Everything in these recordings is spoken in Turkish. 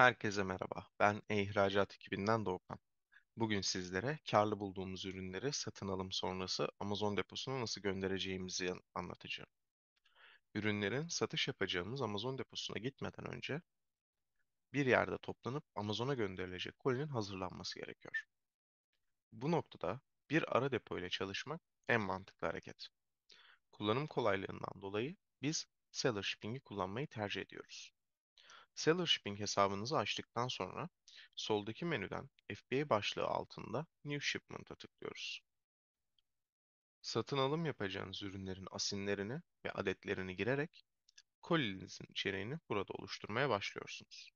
Herkese merhaba. Ben E-İhracat ekibinden Doğukan. Bugün sizlere karlı bulduğumuz ürünleri satın alım sonrası Amazon deposuna nasıl göndereceğimizi anlatacağım. Ürünlerin satış yapacağımız Amazon deposuna gitmeden önce bir yerde toplanıp Amazon'a gönderilecek kolinin hazırlanması gerekiyor. Bu noktada bir ara depo ile çalışmak en mantıklı hareket. Kullanım kolaylığından dolayı biz Seller Shipping'i kullanmayı tercih ediyoruz. Seller Shipping hesabınızı açtıktan sonra soldaki menüden FBA başlığı altında New Shipment'a tıklıyoruz. Satın alım yapacağınız ürünlerin asinlerini ve adetlerini girerek kolinizin içeriğini burada oluşturmaya başlıyorsunuz.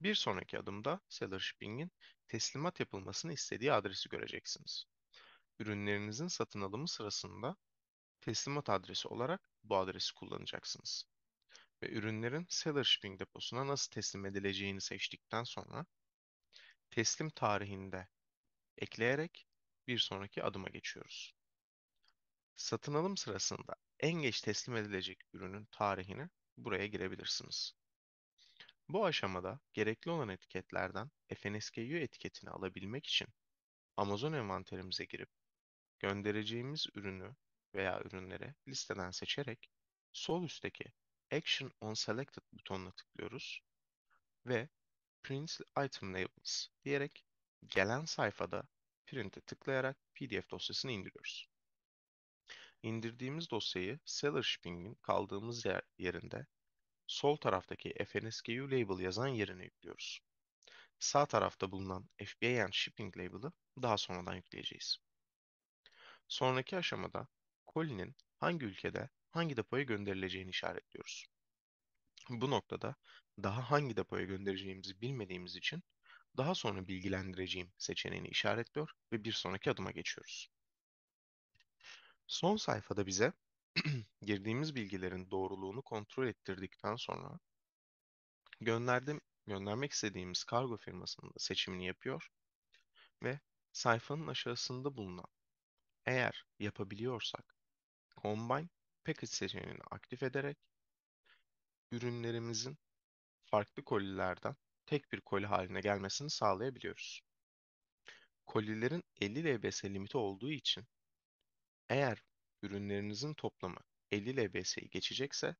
Bir sonraki adımda Seller Shipping'in teslimat yapılmasını istediği adresi göreceksiniz. Ürünlerinizin satın alımı sırasında teslimat adresi olarak bu adresi kullanacaksınız ve ürünlerin seller shipping deposuna nasıl teslim edileceğini seçtikten sonra teslim tarihinde ekleyerek bir sonraki adıma geçiyoruz. Satın alım sırasında en geç teslim edilecek ürünün tarihini buraya girebilirsiniz. Bu aşamada gerekli olan etiketlerden FNSKU etiketini alabilmek için Amazon envanterimize girip göndereceğimiz ürünü veya ürünleri listeden seçerek sol üstteki Action on Selected butonuna tıklıyoruz ve Print Item Labels diyerek gelen sayfada Print'e tıklayarak PDF dosyasını indiriyoruz. İndirdiğimiz dosyayı Seller Shipping'in kaldığımız yer, yerinde sol taraftaki FNSKU label yazan yerine yüklüyoruz. Sağ tarafta bulunan FBA Shipping label'ı daha sonradan yükleyeceğiz. Sonraki aşamada Colin'in hangi ülkede hangi depoya gönderileceğini işaretliyoruz. Bu noktada daha hangi depoya göndereceğimizi bilmediğimiz için daha sonra bilgilendireceğim seçeneğini işaretliyor ve bir sonraki adıma geçiyoruz. Son sayfada bize girdiğimiz bilgilerin doğruluğunu kontrol ettirdikten sonra gönderdim, göndermek istediğimiz kargo firmasının da seçimini yapıyor ve sayfanın aşağısında bulunan eğer yapabiliyorsak Combine package seçeneğini aktif ederek ürünlerimizin farklı kolilerden tek bir koli haline gelmesini sağlayabiliyoruz. Kolilerin 50 LBS limiti olduğu için eğer ürünlerinizin toplamı 50 LBS'yi geçecekse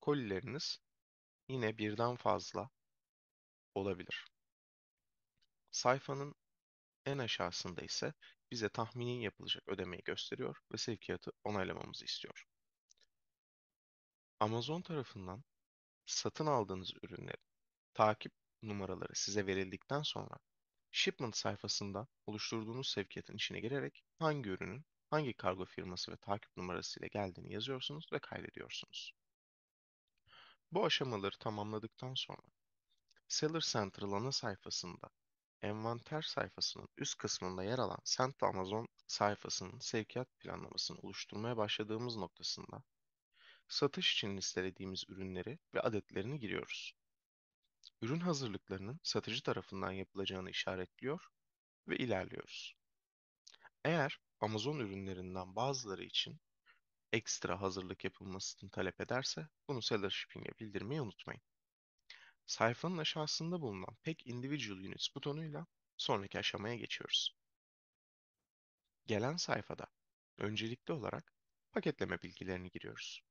kolileriniz yine birden fazla olabilir. Sayfanın en aşağısında ise bize tahminin yapılacak ödemeyi gösteriyor ve sevkiyatı onaylamamızı istiyor. Amazon tarafından satın aldığınız ürünlerin takip numaraları size verildikten sonra shipment sayfasında oluşturduğunuz sevkiyatın içine girerek hangi ürünün hangi kargo firması ve takip numarası ile geldiğini yazıyorsunuz ve kaydediyorsunuz. Bu aşamaları tamamladıktan sonra Seller Central ana sayfasında envanter sayfasının üst kısmında yer alan Central Amazon sayfasının sevkiyat planlamasını oluşturmaya başladığımız noktasında satış için listelediğimiz ürünleri ve adetlerini giriyoruz. Ürün hazırlıklarının satıcı tarafından yapılacağını işaretliyor ve ilerliyoruz. Eğer Amazon ürünlerinden bazıları için ekstra hazırlık yapılmasını talep ederse bunu seller shipping'e bildirmeyi unutmayın. Sayfanın aşağısında bulunan Pack Individual Units butonuyla sonraki aşamaya geçiyoruz. Gelen sayfada öncelikli olarak paketleme bilgilerini giriyoruz.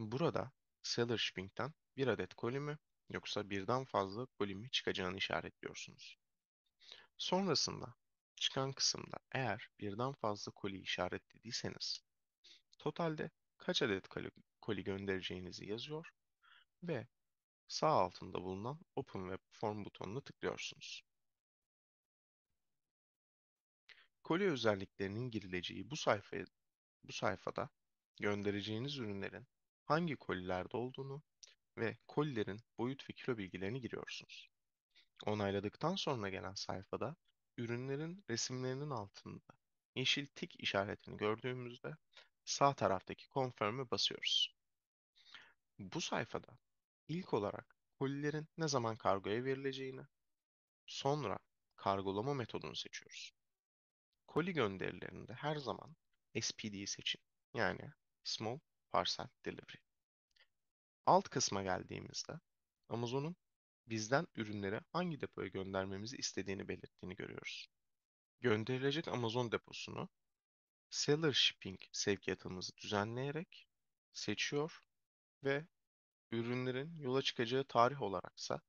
Burada seller shipping'ten bir adet koli mi yoksa birden fazla koli mi çıkacağını işaretliyorsunuz. Sonrasında çıkan kısımda eğer birden fazla koli işaretlediyseniz totalde kaç adet koli göndereceğinizi yazıyor ve sağ altında bulunan Open Web Form butonuna tıklıyorsunuz. Koli özelliklerinin girileceği bu sayfaya bu sayfada göndereceğiniz ürünlerin hangi kolilerde olduğunu ve kolilerin boyut ve kilo bilgilerini giriyorsunuz. Onayladıktan sonra gelen sayfada ürünlerin resimlerinin altında yeşil tik işaretini gördüğümüzde sağ taraftaki Confirm'e basıyoruz. Bu sayfada ilk olarak kolilerin ne zaman kargoya verileceğini, sonra kargolama metodunu seçiyoruz. Koli gönderilerinde her zaman SPD'yi seçin. Yani Small parsel delivery. Alt kısma geldiğimizde Amazon'un bizden ürünleri hangi depoya göndermemizi istediğini belirttiğini görüyoruz. Gönderilecek Amazon deposunu Seller Shipping sevkiyatımızı düzenleyerek seçiyor ve ürünlerin yola çıkacağı tarih olaraksa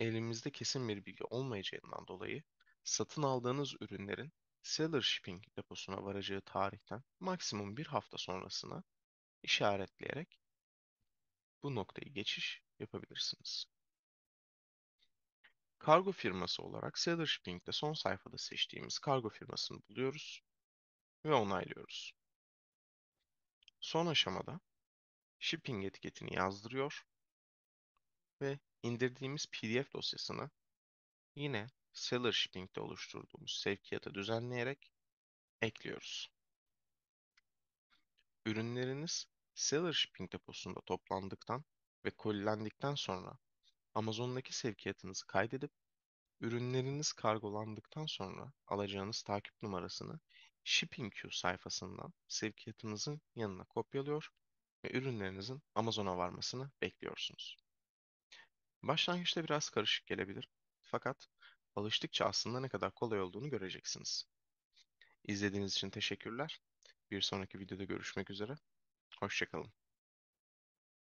elimizde kesin bir bilgi olmayacağından dolayı satın aldığınız ürünlerin seller shipping deposuna varacağı tarihten maksimum bir hafta sonrasına işaretleyerek bu noktayı geçiş yapabilirsiniz. Kargo firması olarak Seller Shipping'de son sayfada seçtiğimiz kargo firmasını buluyoruz ve onaylıyoruz. Son aşamada shipping etiketini yazdırıyor ve indirdiğimiz PDF dosyasını yine Seller Shipping'de oluşturduğumuz sevkiyata düzenleyerek ekliyoruz. Ürünleriniz Seller Shipping deposunda toplandıktan ve kolilendikten sonra Amazon'daki sevkiyatınızı kaydedip ürünleriniz kargolandıktan sonra alacağınız takip numarasını Shipping Queue sayfasından sevkiyatınızın yanına kopyalıyor ve ürünlerinizin Amazon'a varmasını bekliyorsunuz. Başlangıçta biraz karışık gelebilir fakat alıştıkça aslında ne kadar kolay olduğunu göreceksiniz. İzlediğiniz için teşekkürler. Bir sonraki videoda görüşmek üzere. Hoşçakalın.